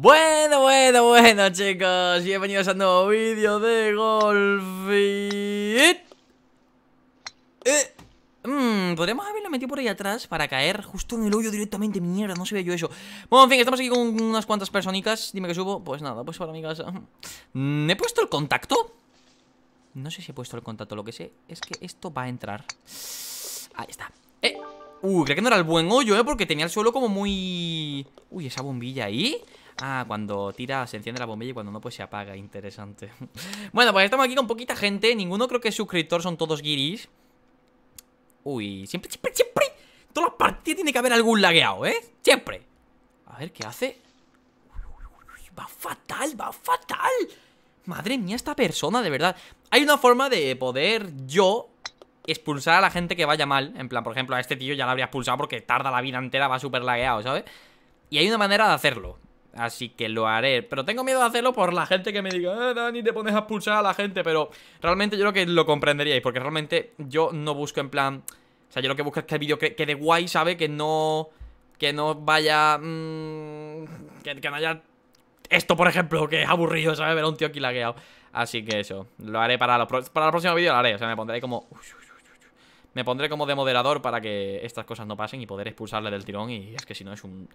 Bueno, bueno, bueno chicos, bienvenidos a un nuevo vídeo de golf eh, mm, Podríamos haberlo metido por ahí atrás para caer justo en el hoyo directamente, mierda, no se ve yo eso Bueno, en fin, estamos aquí con unas cuantas personicas, dime que subo, pues nada, pues para mi casa ¿Me mm, he puesto el contacto? No sé si he puesto el contacto, lo que sé es que esto va a entrar Ahí está Eh, uh, creo que no era el buen hoyo, eh, porque tenía el suelo como muy... Uy, esa bombilla ahí Ah, cuando tira se enciende la bombilla y cuando no pues se apaga, interesante Bueno, pues estamos aquí con poquita gente, ninguno creo que es suscriptor, son todos guiris Uy, siempre, siempre, siempre Todas las partidas tiene que haber algún lagueado, ¿eh? Siempre A ver, ¿qué hace? va fatal, va fatal Madre mía, esta persona, de verdad Hay una forma de poder yo expulsar a la gente que vaya mal. En plan, por ejemplo, a este tío ya la habría expulsado porque tarda la vida entera, va súper lagueado, ¿sabes? Y hay una manera de hacerlo. Así que lo haré Pero tengo miedo de hacerlo por la gente que me diga eh, Dani, te pones a expulsar a la gente Pero realmente yo creo que lo comprenderíais Porque realmente yo no busco en plan O sea, yo lo que busco es que el vídeo de guay, ¿sabe? Que no... Que no vaya... Mm, que, no haya... Esto, por ejemplo, que es aburrido, ¿sabes? Ver a un tío aquí lagueado Así que eso Lo haré para, los para el próximo vídeo, lo haré O sea, me pondré como... me pondré como de moderador para que estas cosas no pasen y poder expulsarle del tirón. Y es que si no es un...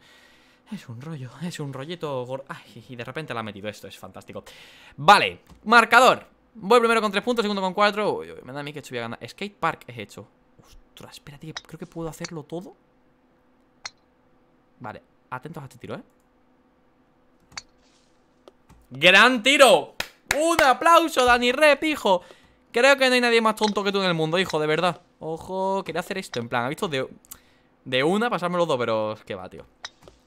Es un rollo, es un rollito... Ay, y de repente la ha metido esto, es fantástico. Vale, marcador. Voy primero con 3 puntos, segundo con 4. Uy, uy, me da a mí que estoy a ganar. Skate Park es hecho. Ostras, espérate, creo que puedo hacerlo todo. Vale, atentos a este tiro, ¿eh? ¡Gran tiro! ¡Un aplauso, Dani Rep, hijo! Creo que no hay nadie más tonto que tú en el mundo, hijo, de verdad. Ojo, quería hacer esto, en plan, ¿ha visto? De, de una pasármelo dos, pero... ¿Qué va, tío?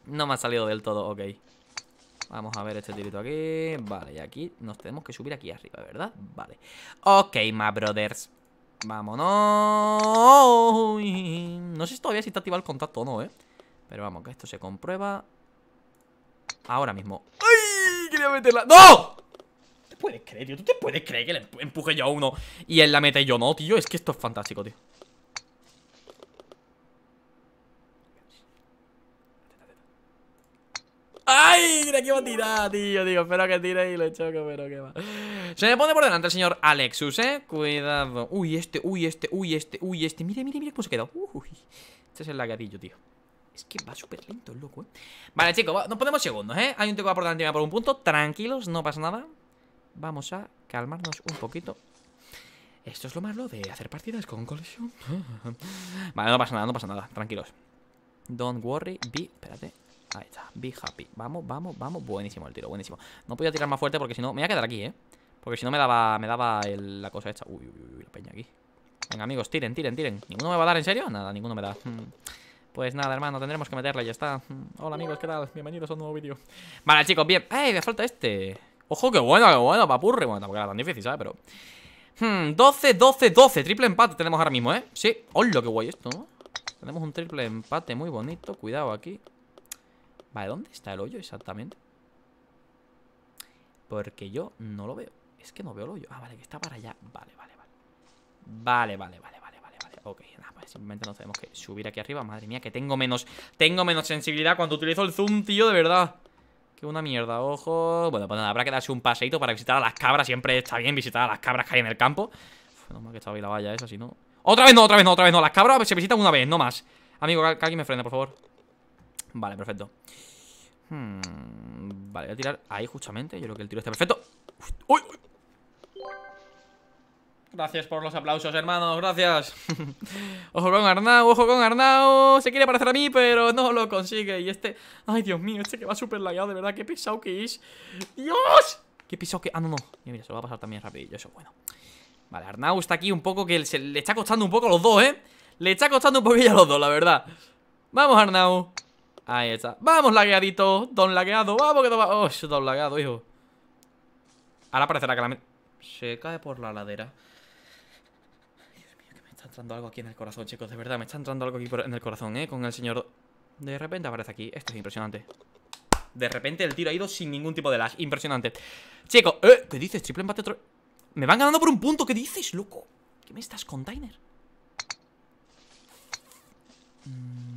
No me ha salido del todo, ok Vamos a ver este tirito aquí Vale, y aquí nos tenemos que subir aquí arriba, ¿verdad? Vale Ok, my brothers Vámonos No sé todavía si está activado el contacto o no, ¿eh? Pero vamos, que esto se comprueba Ahora mismo ¡Ay! Quería meterla ¡No! ¿Te puedes creer, tío? ¿Tú te puedes creer que le empuje yo a uno y él la mete yo no, tío? Es que esto es fantástico, tío tío, tío Espero que tire y le choque, pero que va Se me pone por delante el señor Alexus, eh Cuidado Uy, este, uy, este, uy, este, uy, este Mire, mire, mire cómo se quedó Uy, este es el lagadillo, tío es que va súper lento loco, ¿eh? Vale, chicos, nos ponemos segundos, ¿eh? Hay un tío que va por delante por un punto. Tranquilos, no pasa nada. Vamos a calmarnos un poquito. Esto es lo malo de hacer partidas con colección. vale, no pasa nada, no pasa nada. Tranquilos. Don't worry, be... Espérate. Ahí está, be happy. Vamos, vamos, vamos. Buenísimo el tiro, buenísimo. No podía tirar más fuerte porque si no. Me voy a quedar aquí, eh. Porque si no me daba, me daba la cosa esta. Uy, uy, uy, la peña aquí. Venga, amigos, tiren, tiren, tiren. ¿Ninguno me va a dar en serio? Nada, ninguno me da. Mm. Pues nada, hermano, tendremos que meterla ya está. Mm. Hola, amigos, ¿qué tal? Bienvenidos a un nuevo vídeo. Vale, chicos, bien. ¡Ey! Me falta este. Ojo, qué bueno, qué bueno, papurri. Bueno, tampoco era tan difícil, ¿sabes? Pero. 12, 12, 12. Triple empate tenemos ahora mismo, ¿eh? Sí. ¡Hola, qué guay esto! Tenemos un triple empate muy bonito. Cuidado aquí. Vale, ¿dónde está el hoyo exactamente? Porque yo no lo veo. Es que no veo el hoyo. Ah, vale, que está para allá. Vale, vale, vale. Vale, vale, vale, vale, vale, Ok, nada, pues simplemente nos tenemos que subir aquí arriba. Madre mía, que tengo menos. Tengo menos sensibilidad cuando utilizo el zoom, tío, de verdad. Que una mierda, ojo. Bueno, pues nada, habrá que darse un paseito para visitar a las cabras. Siempre está bien visitar a las cabras que hay en el campo. no más que estaba ahí la valla esa, si no. ¡Otra vez no, otra vez no, otra vez no! Las cabras se visitan una vez, no más. Amigo, que alguien me frene, por favor. Vale, perfecto. Hmm, vale, voy a tirar ahí justamente. Yo creo que el tiro está perfecto. Gracias por los aplausos, hermanos, gracias. ojo con Arnau, ojo con Arnau. Se quiere parecer a mí, pero no lo consigue. Y este... Ay, Dios mío, este que va súper lagado, de verdad. Qué pesado que es. ¡Dios! Qué pesado que... Ah, no, no. Mira, se lo va a pasar también rápido eso bueno. Vale, Arnau está aquí un poco que se le está costando un poco a los dos, ¿eh? Le está costando un poquillo a los dos, la verdad. Vamos, Arnau. Ahí está. Vamos, lagueadito. Don lagueado. Vamos, que toma. Oh, don lagueado, hijo. Ahora aparecerá la... Se cae por la ladera. Dios mío, que me está entrando algo aquí en el corazón, chicos. De verdad, me está entrando algo aquí en el corazón, ¿eh? Con el señor... De repente aparece aquí. Esto es impresionante. De repente el tiro ha ido sin ningún tipo de lag. Impresionante. Chicos, ¿eh? ¿qué dices? Triple empate otro... Me van ganando por un punto. ¿Qué dices, loco? ¿Qué me estás, container? Mmm...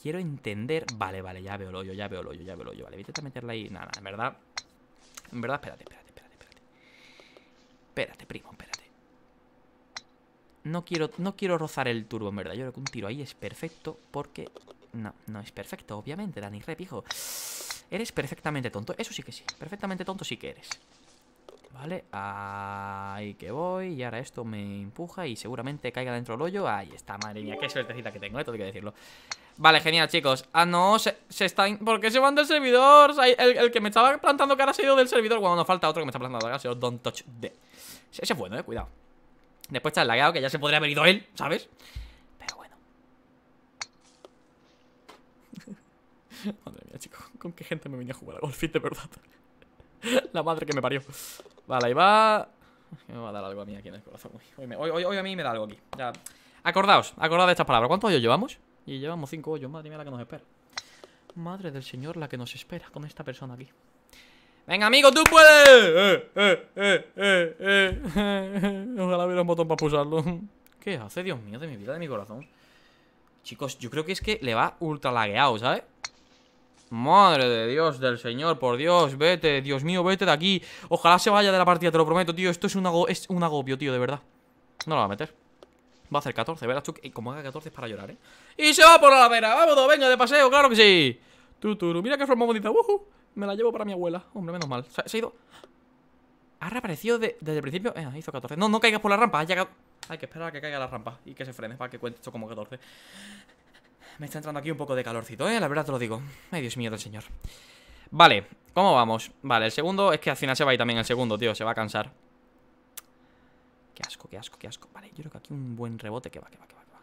Quiero entender... Vale, vale, ya veo el hoyo, ya veo el hoyo, ya veo el hoyo. Vale, voy a meterla ahí. Nada, en verdad... En verdad, espérate, espérate, espérate, espérate. Espérate, primo, espérate. No quiero, no quiero rozar el turbo, en verdad. Yo creo que un tiro ahí es perfecto porque... No, no es perfecto, obviamente, Dani pijo Eres perfectamente tonto. Eso sí que sí. Perfectamente tonto sí que eres. Vale, ahí que voy Y ahora esto me empuja y seguramente caiga dentro del hoyo Ahí está, madre mía, qué suertecita que tengo, esto eh, hay que decirlo Vale, genial, chicos Ah, no, se, está... ¿Por qué se van del servidor? El, el, que me estaba plantando cara se ha ido del servidor Bueno, nos falta otro que me está plantando cara, ha sido Don't Touch de Ese es bueno, eh, cuidado Después está el lagado, que ya se podría haber ido él, ¿sabes? Pero bueno Madre mía, chicos Con qué gente me venía a jugar a golf, de verdad La madre que me parió Vale, ahí va me va a dar algo a mí aquí en el corazón. Hoy, a mí me da algo aquí. Ya. Acordaos, acordaos de estas palabras. ¿Cuántos años llevamos? Y llevamos cinco hoyos, madre mía la que nos espera. Madre del señor la que nos espera con esta persona aquí. Venga, amigo, tú puedes. Eh, eh, eh, Ojalá hubiera un botón para pulsarlo. ¿Qué hace, Dios mío, de mi vida, de mi corazón? Chicos, yo creo que es que le va ultra lagueado, ¿sabes? Madre de Dios, del Señor, por Dios, vete, Dios mío, vete de aquí. Ojalá se vaya de la partida, te lo prometo, tío. Esto es un agobio, tío, de verdad. No lo va a meter. Va a hacer 14, ¿verdad? Y como haga 14 es para llorar, ¿eh? Y se va por la vera! Vámonos, venga, de paseo, claro que sí. Tuturu, mira qué forma bonita. Me la llevo para mi abuela. Hombre, menos mal. Se, ha ido. Ha reaparecido desde el principio. Eh, hizo 14. No, no caigas por la rampa. Ha llegado. Hay que esperar a que caiga la rampa y que se frene para que cuente esto como 14. Me está entrando aquí un poco de calorcito, ¿eh? La verdad te lo digo. Ay, Dios mío del señor. Vale, ¿cómo vamos? Vale, el segundo es que al final se va a también el segundo, tío. Se va a cansar. Qué asco, qué asco, qué asco. Vale, yo creo que aquí un buen rebote. Que va, que va, que va, que va.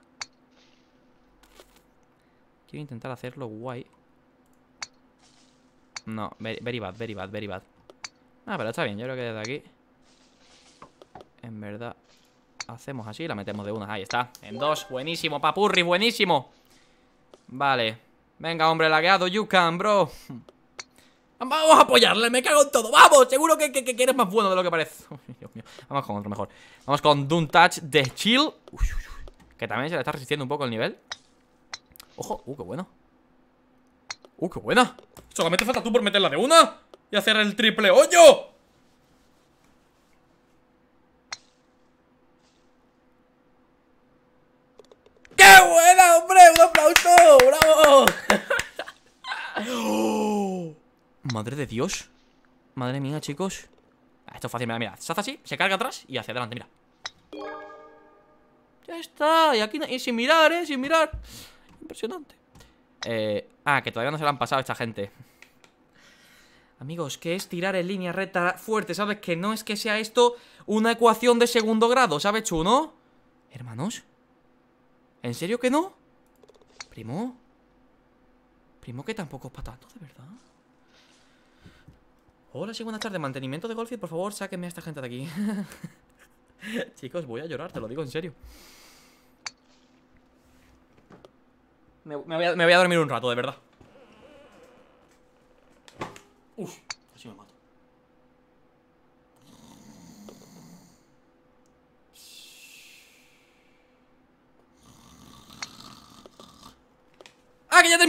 Quiero intentar hacerlo guay. No, very, very bad, very bad, very bad. Ah, pero está bien. Yo creo que desde aquí... En verdad... Hacemos así y la metemos de una. Ahí está. En dos. Buenísimo, papurri. Buenísimo. Vale. Venga, hombre, lagueado. You can, bro. Vamos a apoyarle, me cago en todo. Vamos, seguro que, que, eres más bueno de lo que parece. Vamos con otro mejor. Vamos con Doom Touch de Chill. Que también se le está resistiendo un poco el nivel. Ojo, uh, qué bueno. Uh, qué buena. Solamente falta tú por meterla de una y hacer el triple hoyo. ¡Qué buena, hombre! ¡Un aplauso! ¡Bravo! Madre de Dios Madre mía, chicos ah, Esto es fácil, mira, mira Se hace así, se carga atrás y hacia adelante, mira Ya está Y aquí, y sin mirar, eh, sin mirar Impresionante eh, Ah, que todavía no se la han pasado esta gente Amigos, que es tirar en línea recta fuerte? ¿Sabes? Que no es que sea esto una ecuación de segundo grado, ¿sabes, no? Hermanos ¿En serio que no? Primo Primo que tampoco es patato, de verdad Hola, sí, buenas de Mantenimiento de golf y por favor, sáquenme a esta gente de aquí. Chicos, voy a llorar, te lo digo en serio. Me, voy a, me, voy a, dormir un rato, de verdad. Uf, casi me mato.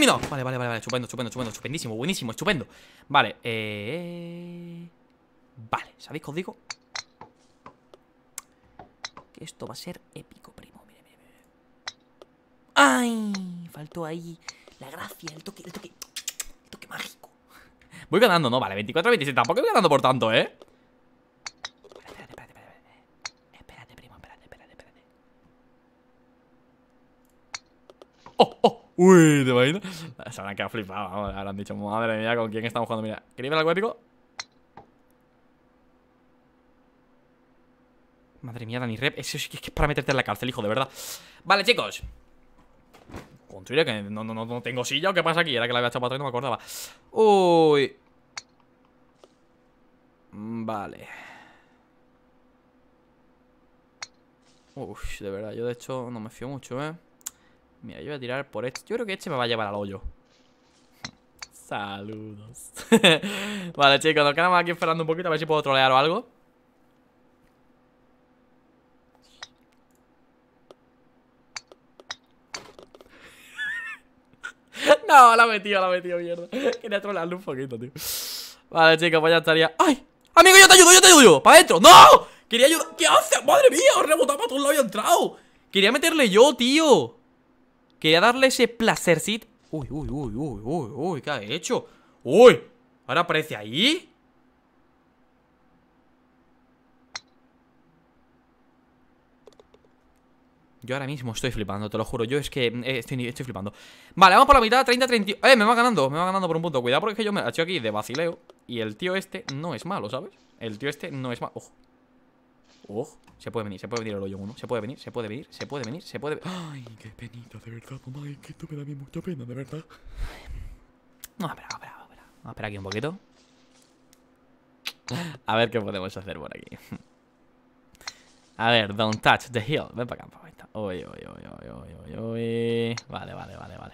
Vale, vale, vale, vale, estupendo, estupendo, chupendo, Estupendísimo, buenísimo, estupendo Vale, eh... Vale, ¿sabéis qué os digo? Que esto va a ser épico, primo mire, mire, mire. ¡Ay! Faltó ahí la gracia, el toque, el toque El toque mágico Voy ganando, ¿no? Vale, 24-27 Tampoco voy ganando por tanto, ¿eh? Espérate, espérate, espérate Espérate, espérate, espérate primo, oh, oh, Uy, ¿te imaginas? Ah, se habrán quedado flipados, vamos, habrán dicho, madre mía, ¿con quién estamos jugando? Mira, ¿queréis ver algo épico? Madre mía, Dani Rep, eso sí que es para meterte en la cárcel, hijo, de verdad Vale, chicos Construiré que no, no, no tengo silla, ¿o qué pasa aquí? Era que la había echado para atrás y no me acordaba Uy mm, Vale Uf, de verdad, yo de hecho no me fío mucho, ¿eh? Mira, yo voy a tirar por este. Yo creo que este me va a llevar al hoyo. Saludos. vale, chicos, nos quedamos aquí esperando un poquito a ver si puedo trolear o algo. no, la he metido, la he metido, mierda. Quería trolearle un poquito, tío. Vale, chicos, pues ya estaría. ¡Ay! Amigo, yo te ayudo, yo te ayudo. ¡Para adentro! ¡No! Quería ayudar. ¿Qué haces? ¡Madre mía! rebotado para todos lados y entrado. Quería meterle yo, tío. Quería darle ese placercito. Uy, uy, uy, uy, uy, uy, ¿qué ha hecho? ¡Uy! ¿Ahora aparece ahí? Yo ahora mismo estoy flipando, te lo juro. Yo es que eh, estoy, flipando. Vale, vamos por la mitad, 30, 30. ¡Eh! Me va ganando, me va ganando por un punto. Cuidado porque que yo me ha hecho aquí de vacileo. Y el tío este no es malo, ¿sabes? El tío este no es malo. Ojo. Oh, se puede venir, se puede venir el hoyo 1 Se puede venir, se puede venir, se puede venir, se puede Ay, qué penita, de verdad, mamá Es que esto me da a mí mucha pena, de verdad No, espera, espera, espera Vamos ah, a esperar aquí un poquito A ver qué podemos hacer por aquí A ver, don't touch the hill Ven para acá, para acá Uy, uy, uy, uy, uy, uy Vale, vale, vale, vale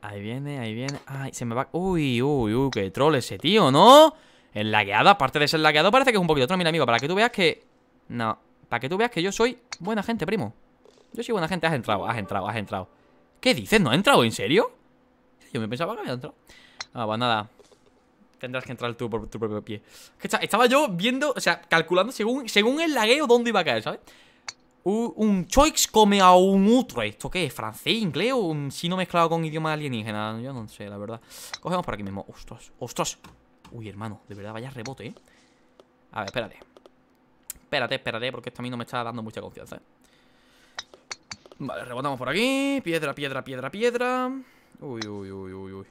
Ahí viene, ahí viene Ay, se me va... Uy, uy, uy, qué troll ese tío, ¿no? El lagueado, aparte de ser lagueado, parece que es un poquito otro. Mira, amigo, para que tú veas que... No, para que tú veas que yo soy buena gente, primo. Yo soy buena gente. Has entrado, has entrado, has entrado. ¿Qué dices? ¿No has entrado? ¿En serio? Yo me pensaba que había entrado. Ah, pues nada. Tendrás que entrar tú por tu propio pie. estaba yo viendo, o sea, calculando según, según el lagueo dónde iba a caer, ¿sabes? Un, choix come a un otro. ¿Esto qué es? ¿Francés, inglés o un sino mezclado con idioma alienígena? Yo no sé, la verdad. Cogemos por aquí mismo. Ostras, ostras. Uy, hermano, de verdad, vaya rebote, ¿eh? A ver, espérate. Espérate, espérate, porque esto a mí no me está dando mucha confianza, ¿eh? Vale, rebotamos por aquí. Piedra, piedra, piedra, piedra. Uy, uy, uy, uy, uy.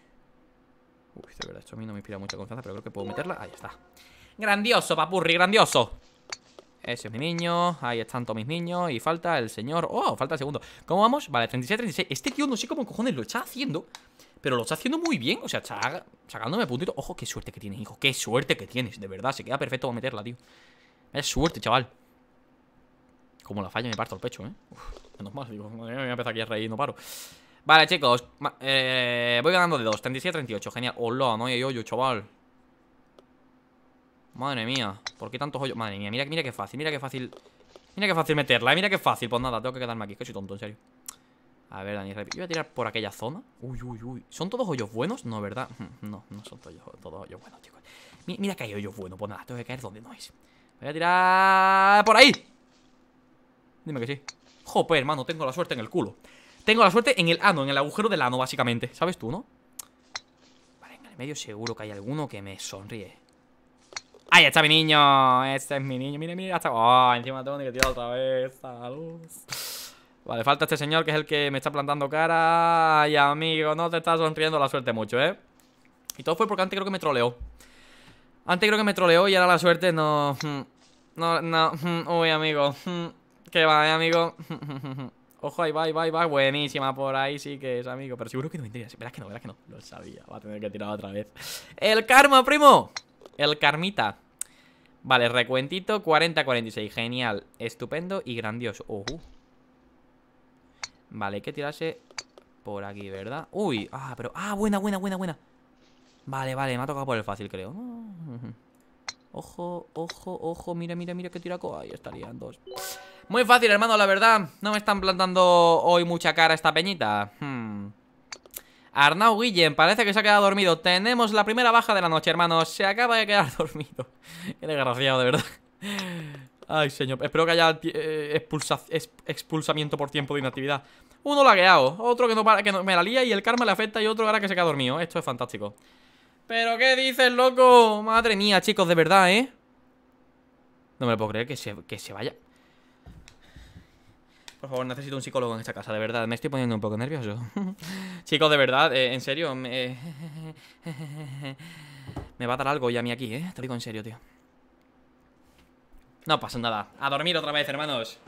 Uy, de verdad, esto a mí no me inspira mucha confianza, pero creo que puedo meterla. Ahí está. Grandioso, papurri, grandioso. Ese es mi niño. Ahí están todos mis niños. Y falta el señor. ¡Oh! Falta el segundo. ¿Cómo vamos? Vale, 36, 36. Este tío no sé cómo cojones lo está haciendo. Pero lo está haciendo muy bien. O sea, está sacándome puntito. Ojo, qué suerte que tienes, hijo. Qué suerte que tienes. De verdad, se queda perfecto para meterla, tío. Es suerte, chaval. Como la falla me parto el pecho, ¿eh? menos mal, digo, voy a empezar aquí a reír, no paro. Vale, chicos, eh, voy ganando de dos, 37, 38, genial. Hola, no hay hoyo, chaval. Madre mía, ¿por qué tantos hoyos? Madre mía, mira, mira qué fácil, mira qué fácil Mira qué fácil meterla, mira qué fácil Pues nada, tengo que quedarme aquí, que soy tonto, en serio A ver, Dani, ¿yo voy a tirar por aquella zona Uy, uy, uy, ¿son todos hoyos buenos? No, ¿verdad? No, no son todos, hoyos buenos, chicos mira, que hay hoyos buenos, pues nada, tengo que caer donde no es Voy a tirar... ¡Por ahí! Dime que sí Jope, hermano, tengo la suerte en el culo Tengo la suerte en el ano, en el agujero del ano, básicamente ¿Sabes tú, no? Vale, en el medio seguro que hay alguno que me sonríe Ahí está mi niño. Este es mi niño. Mira, mira, hasta. ¡Oh! Encima tengo que tirar otra vez. Salud Vale, falta este señor que es el que me está plantando cara. Ay, amigo, no te estás sonriendo la suerte mucho, ¿eh? Y todo fue porque antes creo que me troleó. Antes creo que me troleó y ahora la suerte no. Hmm, no, no. Hmm, uy, amigo. Hmm, ¿Qué va, eh, amigo. Ojo, ahí va, ahí va, Buenísima por ahí, sí que es, amigo. Pero seguro que no me interesa Verás que no, verás que no. Lo sabía. Va a tener que tirar otra vez. ¡El karma, primo! El Carmita. Vale, recuentito 40-46. Genial, estupendo y grandioso. Vale, hay que tirarse por aquí, ¿verdad? Uy, ah, pero... Ah, buena, buena, buena, buena. Vale, vale, me ha tocado por el fácil, creo. Ojo, ojo, ojo. Mira, mira, mira qué tiraco. Ahí estarían dos. Muy fácil, hermano, la verdad. No me están plantando hoy mucha cara esta peñita. Hmm. Arnau Guillén, parece que se ha quedado dormido. Tenemos la primera baja de la noche, hermanos. Se acaba de quedar dormido. Qué desgraciado, de verdad. Ay, señor. Espero que haya eh, expulsamiento por tiempo de inactividad. Uno lagueado, otro que no, que no me la lía y el karma le afecta y otro ahora que se queda dormido. Esto es fantástico. ¿Pero qué dices, loco? Madre mía, chicos, de verdad, ¿eh? No me lo puedo creer que se vaya por favor, necesito un psicólogo en esta casa, de verdad. Me estoy poniendo un poco nervioso. Chicos, de verdad, eh, en serio, me... me va a dar algo ya a mí aquí, ¿eh? Te lo digo en serio, tío. No pasa nada. A dormir otra vez, hermanos.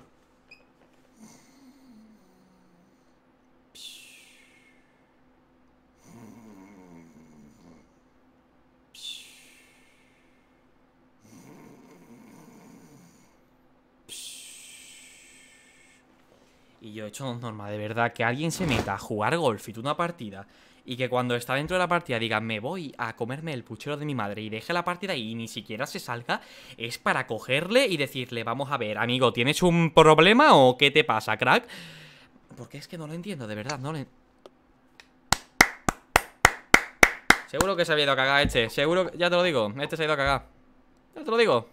Y yo, hecho norma, de verdad, que alguien se meta a jugar golf y tú una partida y que cuando está dentro de la partida diga, me voy a comerme el puchero de mi madre y deje la partida y ni siquiera se salga, es para cogerle y decirle, vamos a ver, amigo, ¿tienes un problema o qué te pasa, crack? Porque es que no lo entiendo, de verdad, no lo Seguro que se ha ido a cagar este, seguro Ya te lo digo, este se ha ido a cagar. Ya te lo digo.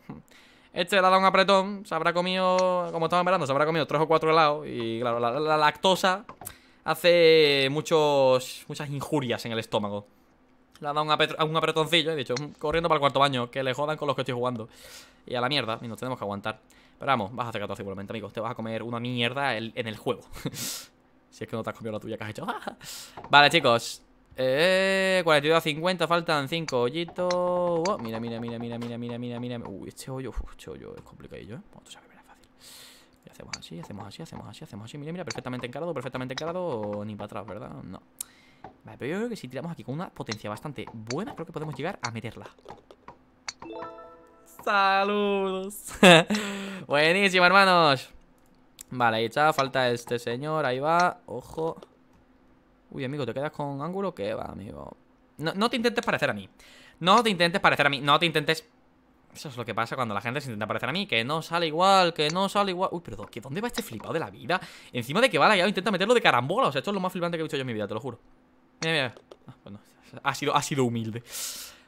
Este le ha dado un apretón, se habrá comido, como estaba esperando, se habrá comido tres o cuatro helados y claro, la, lactosa hace muchos, muchas injurias en el estómago. Le ha dado un, un apretoncillo, he dicho, mm, corriendo para el cuarto baño, que le jodan con los que estoy jugando. Y a la mierda, y nos tenemos que aguantar. Pero vamos, vas a hacer 14 igualmente, amigos. Te vas a comer una mierda en el juego. si es que no te has comido la tuya que has hecho. vale, chicos, eh, 42 a 50, faltan 5 hoyitos. mira, mira, mira, mira, mira, mira, mira, mira. Uy, este hoyo, este hoyo es complicadillo, ¿eh? fácil. hacemos así, hacemos así, hacemos así, hacemos así. Mira, mira, perfectamente encarado, perfectamente encarado. Ni para atrás, ¿verdad? No. Vale, pero yo creo que si tiramos aquí con una potencia bastante buena, creo que podemos llegar a meterla. Saludos. Buenísimo, hermanos. Vale, ahí está, falta este señor, ahí va. Ojo. Uy, amigo, te quedas con ángulo que va, amigo. No, te intentes parecer a mí. No te intentes parecer a mí. No te intentes. Eso es lo que pasa cuando la gente se intenta parecer a mí. Que no sale igual, que no sale igual. Uy, pero ¿qué, ¿dónde va este flipado de la vida? Encima de que va la llave, intenta meterlo de carambola. O sea, esto es lo más flipante que he visto yo en mi vida, te lo juro. Mira, mira. Ah, bueno, ha sido, ha sido humilde.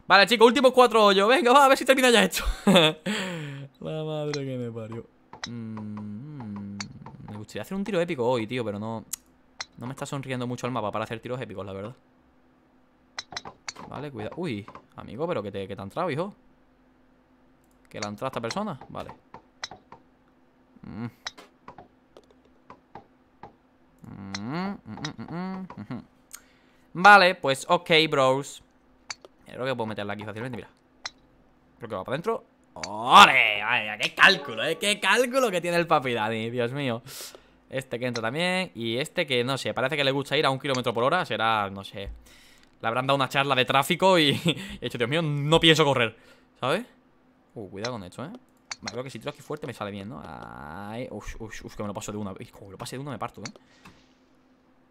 Vale, chicos, últimos cuatro hoyos. Venga, va, a ver si termina ya esto. la madre que me parió. Mm, me gustaría hacer un tiro épico hoy, tío, pero no. No me está sonriendo mucho el mapa para hacer tiros épicos, la verdad. Vale, cuidado. Uy, amigo, pero que te, que ha entrado, hijo. Que la ha entrado esta persona. Vale. Mm. Mm, mm, vale, pues ok, bros. Creo que puedo meterla aquí fácilmente, mira. Creo que va para adentro. ¡Ole! qué cálculo, eh! ¡Qué cálculo que tiene el papi Dani! Dios mío. Este que entra también Y este que, no sé, parece que le gusta ir a un kilómetro por hora Será, no sé Le habrán dado una charla de tráfico y... he dicho, Dios mío, no pienso correr ¿Sabes? Uh, cuidado con esto, ¿eh? Me creo que si tiro aquí fuerte me sale bien, ¿no? Ay, uff, uff, uf, que me lo paso de una Hijo, lo pase de uno me parto, ¿eh?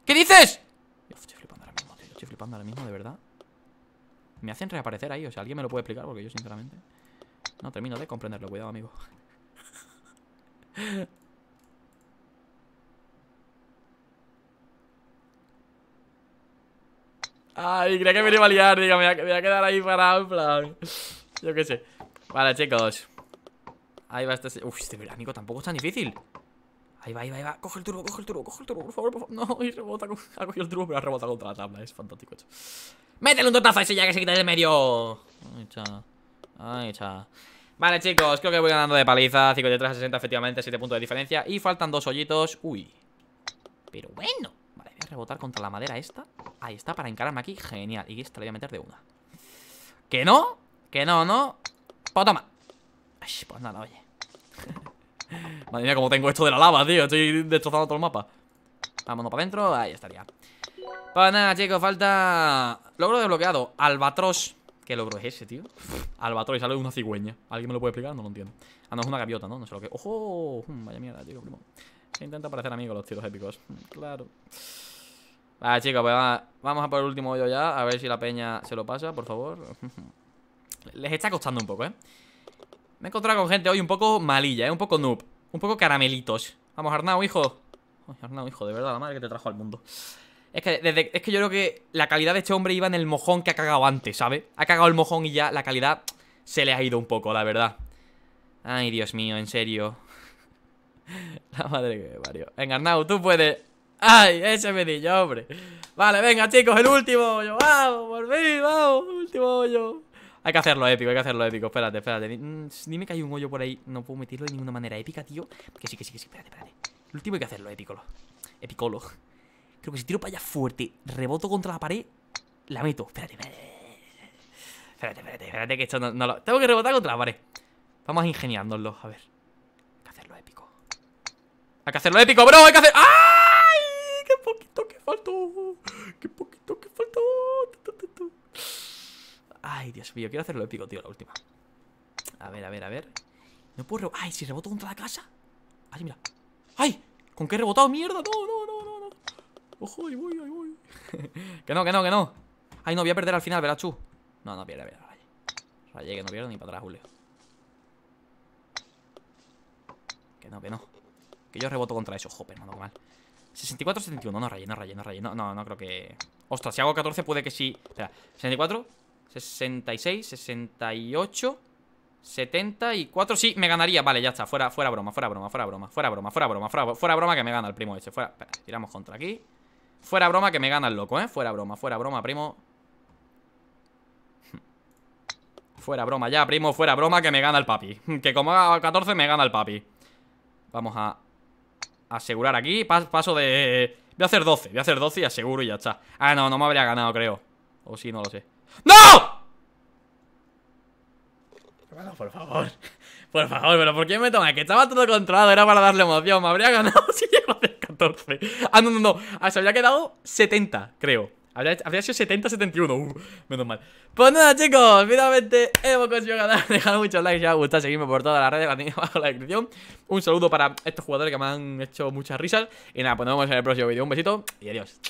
¿Qué dices? yo estoy flipando ahora mismo, tío Estoy flipando ahora mismo, de verdad Me hacen reaparecer ahí, o sea, alguien me lo puede explicar Porque yo, sinceramente, no termino de comprenderlo Cuidado, amigo Ay, creía que me iba a liar, digo, me voy a, quedar ahí parado, en plan. Yo qué sé. Vale, chicos. Ahí va este. Uf, este veránico tampoco es tan difícil. Ahí va, ahí va, ahí va. Coge el turbo, coge el turbo, coge el turbo, por favor, por favor. No, y rebota. Ha cogido el turbo, pero ha rebotado contra la tabla. Es fantástico hecho. ¡Métele un tortazo a ese ya que se quita del medio! Ahí está. Ahí está. Vale, chicos, creo que voy ganando de paliza. 53 a 60, efectivamente, 7 puntos de diferencia. Y faltan dos hoyitos. Uy. Pero bueno rebotar contra la madera esta Ahí está, para encararme aquí, genial Y esta la voy a meter de una ¿Que no? ¿Que no, no? Pues toma Pues nada, oye Madre mía, como tengo esto de la lava, tío Estoy destrozando todo el mapa Vámonos para adentro, ahí estaría Pues nada, chicos, falta... Logro desbloqueado, albatros ¿Qué logro es ese, tío? albatros y sale una cigüeña ¿Alguien me lo puede explicar? No lo entiendo Ah, no, es una gaviota, ¿no? No sé lo que... ¡Ojo! Mm, vaya mierda, tío, primo intenta parecer amigos los tiros épicos. Mm, claro. Vale, ah, chicos, pues vamos a por el último hoyo ya. A ver si la peña se lo pasa, por favor. Les está costando un poco, ¿eh? Me he encontrado con gente hoy un poco malilla, ¿eh? Un poco noob. Un poco caramelitos. Vamos, Arnau, hijo. Arnau, hijo, de verdad, la madre que te trajo al mundo. Es que, es que yo creo que la calidad de este hombre iba en el mojón que ha cagado antes, ¿sabes? Ha cagado el mojón y ya la calidad se le ha ido un poco, la verdad. Ay, Dios mío, en serio. la madre que me parió. Venga, Arnau, tú puedes. ¡Ay! Ese medillo, hombre Vale, venga, chicos, el último hoyo ¡Vamos, por fin, vamos! Último hoyo Hay que hacerlo épico, hay que hacerlo épico Espérate, espérate Ni mm, Dime que hay un hoyo por ahí No puedo meterlo de ninguna manera épica, tío Que sí, que sí, que sí, espérate, espérate El último hay que hacerlo épico Epicolo Creo que si tiro para allá fuerte Reboto contra la pared La meto Espérate, espérate Espérate, espérate, espérate Que esto no, lo... Tengo que rebotar contra la pared Vamos a a ver Hay que hacerlo épico Hay que hacerlo épico, bro Hay que hacer... ¡Ah! ¡Qué poquito que faltó. Qué poquito que faltó. Ay, Dios mío, quiero hacerlo épico, tío, la última. A ver, a ver, a ver. No puedo rebotar. Ay, si reboto contra la casa. Ay, mira. ¡Ay! ¿Con qué he rebotado? ¡Mierda! No, no, no, no, no. Ojo, ahí voy, ahí voy. que no, que no, que no. Ay, no, voy a perder al final, verás tú. No, no pierde, pierde, raye. Raye, que no pierdo ni para atrás, Julio. Que no, que no. Que yo reboto contra eso, joder, no, no, mal. 64, 71. No, rayé, no rayé, no rayé. No, no, no creo que. Ostras, si hago 14, puede que sí. Espera, 64, 66, 68. 74, sí, me ganaría Vale, ya está, fuera, fuera broma, fuera broma, fuera broma Fuera broma, fuera broma, fuera, broma que me gana el primo ese Fuera, tiramos contra aquí Fuera broma que me gana el loco, eh Fuera broma, fuera broma, primo Fuera broma ya, primo, fuera broma que me gana el papi Que como haga 14 me gana el papi Vamos a Asegurar aquí, paso de... Voy a hacer 12, voy a hacer 12 y aseguro y ya está Ah, no, no me habría ganado, creo O si no lo sé ¡No! por favor Por favor, pero ¿por qué me toma? Que estaba todo controlado, era para darle emoción Me habría ganado si llego a hacer 14 Ah, no, no, no, ah, se había quedado 70, creo Habría, sido 70-71. Uh, menos mal. Pues nada, chicos. Finalmente hemos conseguido ganar. Dejad muchos likes. Si os ha gustado seguirme por todas las redes. La tenéis abajo en la descripción. Un saludo para estos jugadores que me han hecho muchas risas. Y nada, pues nos vemos en el próximo vídeo. Un besito y adiós.